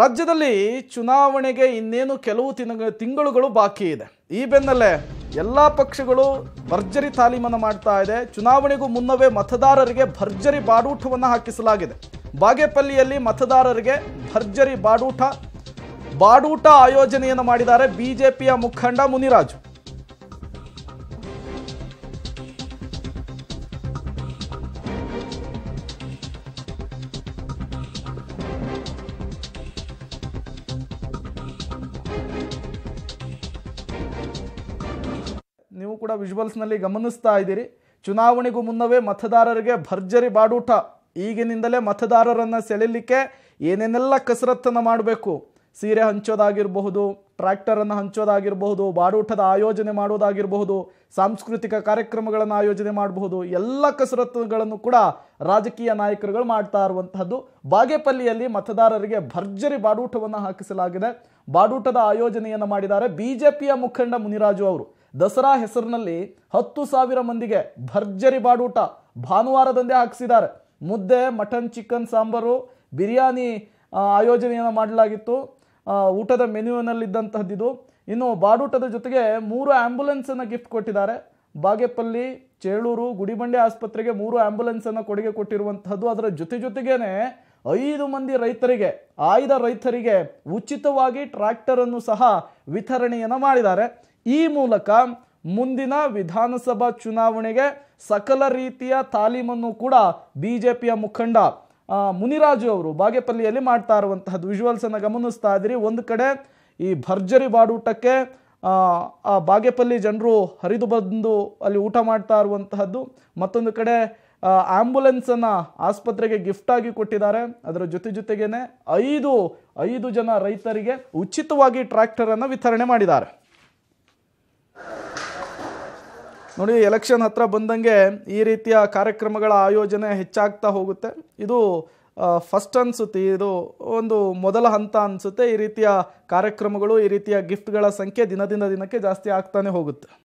ರಾಜ್ಯದಲ್ಲಿ ಚುನಾವಣೆಗೆ ಇನ್ನೇನು ಕೆಲವು ತಿಂಗಳುಗಳು ಬಾಕಿ ಇದೆ ಈ ಬೆನ್ನಲ್ಲೇ ಎಲ್ಲ ಪಕ್ಷಗಳು ಭರ್ಜರಿ ತಾಲೀಮನ್ನು ಮಾಡ್ತಾ ಇದೆ ಚುನಾವಣೆಗೂ ಮುನ್ನವೇ ಮತದಾರರಿಗೆ ಭರ್ಜರಿ ಬಾಡೂಟವನ್ನು ಹಾಕಿಸಲಾಗಿದೆ ಬಾಗೇಪಲ್ಲಿಯಲ್ಲಿ ಮತದಾರರಿಗೆ ಭರ್ಜರಿ ಬಾಡೂಟ ಬಾಡೂಟ ಆಯೋಜನೆಯನ್ನು ಮಾಡಿದ್ದಾರೆ ಬಿಜೆಪಿಯ ಮುಖಂಡ ಮುನಿರಾಜು ಕೂಡ ವಿಜುವಲ್ಸ್ನಲ್ಲಿ ಗಮನಿಸ್ತಾ ಇದ್ದೀರಿ ಚುನಾವಣೆಗೂ ಮುನ್ನವೇ ಮತದಾರರಿಗೆ ಭರ್ಜರಿ ಬಾಡೂಟ ಈಗಿನಿಂದಲೇ ಮತದಾರರನ್ನು ಸೆಳೆಯಲಿಕ್ಕೆ ಏನೇನೆಲ್ಲ ಕಸರತ್ತನ್ನು ಮಾಡಬೇಕು ಸೀರೆ ಹಂಚೋದಾಗಿರಬಹುದು ಟ್ರ್ಯಾಕ್ಟರನ್ನು ಹಂಚೋದಾಗಿರಬಹುದು ಬಾಡೂಟದ ಆಯೋಜನೆ ಮಾಡೋದಾಗಿರಬಹುದು ಸಾಂಸ್ಕೃತಿಕ ಕಾರ್ಯಕ್ರಮಗಳನ್ನು ಆಯೋಜನೆ ಮಾಡಬಹುದು ಎಲ್ಲ ಕಸರತ್ತುಗಳನ್ನು ಕೂಡ ರಾಜಕೀಯ ನಾಯಕರುಗಳು ಮಾಡ್ತಾ ಇರುವಂತಹದ್ದು ಬಾಗೇಪಲ್ಲಿಯಲ್ಲಿ ಮತದಾರರಿಗೆ ಭರ್ಜರಿ ಬಾಡೂಟವನ್ನು ಹಾಕಿಸಲಾಗಿದೆ ಬಾಡೂಟದ ಆಯೋಜನೆಯನ್ನು ಮಾಡಿದ್ದಾರೆ ಬಿ ಮುಖಂಡ ಮುನಿರಾಜು ಅವರು ದಸರಾ ಹೆಸರಿನಲ್ಲಿ ಹತ್ತು ಸಾವಿರ ಮಂದಿಗೆ ಭರ್ಜರಿ ಬಾಡೂಟ ಭಾನುವಾರದಂದೇ ಹಾಕಿಸಿದ್ದಾರೆ ಮುದ್ದೆ ಮಟನ್ ಚಿಕನ್ ಸಾಂಬಾರು ಬಿರಿಯಾನಿ ಆಯೋಜನೆಯನ್ನು ಮಾಡಲಾಗಿತ್ತು ಊಟದ ಮೆನ್ಯೂನಲ್ಲಿದ್ದಂತಹದ್ದಿದು ಇನ್ನು ಬಾಡೂಟದ ಜೊತೆಗೆ ಮೂರು ಆ್ಯಂಬುಲೆನ್ಸನ್ನು ಗಿಫ್ಟ್ ಕೊಟ್ಟಿದ್ದಾರೆ ಬಾಗೇಪಲ್ಲಿ ಚೇಳೂರು ಗುಡಿಬಂಡೆ ಆಸ್ಪತ್ರೆಗೆ ಮೂರು ಆ್ಯಂಬುಲೆನ್ಸನ್ನು ಕೊಡುಗೆ ಕೊಟ್ಟಿರುವಂತಹದ್ದು ಅದರ ಜೊತೆ ಜೊತೆಗೇನೆ ಐದು ಮಂದಿ ರೈತರಿಗೆ ಆಯ್ದ ರೈತರಿಗೆ ಉಚಿತವಾಗಿ ಟ್ರ್ಯಾಕ್ಟರನ್ನು ಸಹ ವಿತರಣೆಯನ್ನು ಮಾಡಿದ್ದಾರೆ ಈ ಮೂಲಕ ಮುಂದಿನ ವಿಧಾನಸಭಾ ಚುನಾವಣೆಗೆ ಸಕಲ ರೀತಿಯ ತಾಲೀಮನ್ನು ಕೂಡ ಬಿ ಜೆ ಪಿಯ ಮುಖಂಡ ಮುನಿರಾಜು ಅವರು ಬಾಗೇಪಲ್ಲಿಯಲ್ಲಿ ಮಾಡ್ತಾ ಇರುವಂತಹದ್ದು ಅನ್ನು ಗಮನಿಸ್ತಾ ಇದ್ರಿ ಒಂದು ಕಡೆ ಈ ಭರ್ಜರಿ ಬಾಡೂಟಕ್ಕೆ ಆ ಬಾಗೇಪಲ್ಲಿ ಜನರು ಹರಿದು ಬಂದು ಅಲ್ಲಿ ಊಟ ಮಾಡ್ತಾ ಇರುವಂತಹದ್ದು ಮತ್ತೊಂದು ಕಡೆ ಆ್ಯಂಬುಲೆನ್ಸನ್ನು ಆಸ್ಪತ್ರೆಗೆ ಗಿಫ್ಟ್ ಆಗಿ ಕೊಟ್ಟಿದ್ದಾರೆ ಅದರ ಜೊತೆ ಜೊತೆಗೇನೆ ಐದು ಐದು ಜನ ರೈತರಿಗೆ ಉಚಿತವಾಗಿ ಟ್ರ್ಯಾಕ್ಟರನ್ನು ವಿತರಣೆ ಮಾಡಿದ್ದಾರೆ ನೋಡಿ ಎಲೆಕ್ಷನ್ ಹತ್ರ ಬಂದಂಗೆ ಈ ರೀತಿಯ ಕಾರ್ಯಕ್ರಮಗಳ ಆಯೋಜನೆ ಹೆಚ್ಚಾಗ್ತಾ ಹೋಗುತ್ತೆ ಇದು ಫಸ್ಟ್ ಅನಿಸುತ್ತೆ ಇದು ಒಂದು ಮೊದಲ ಹಂತ ಅನಿಸುತ್ತೆ ಈ ರೀತಿಯ ಕಾರ್ಯಕ್ರಮಗಳು ಈ ರೀತಿಯ ಗಿಫ್ಟ್ಗಳ ಸಂಖ್ಯೆ ದಿನದಿಂದ ದಿನಕ್ಕೆ ಜಾಸ್ತಿ ಆಗ್ತಾನೆ ಹೋಗುತ್ತೆ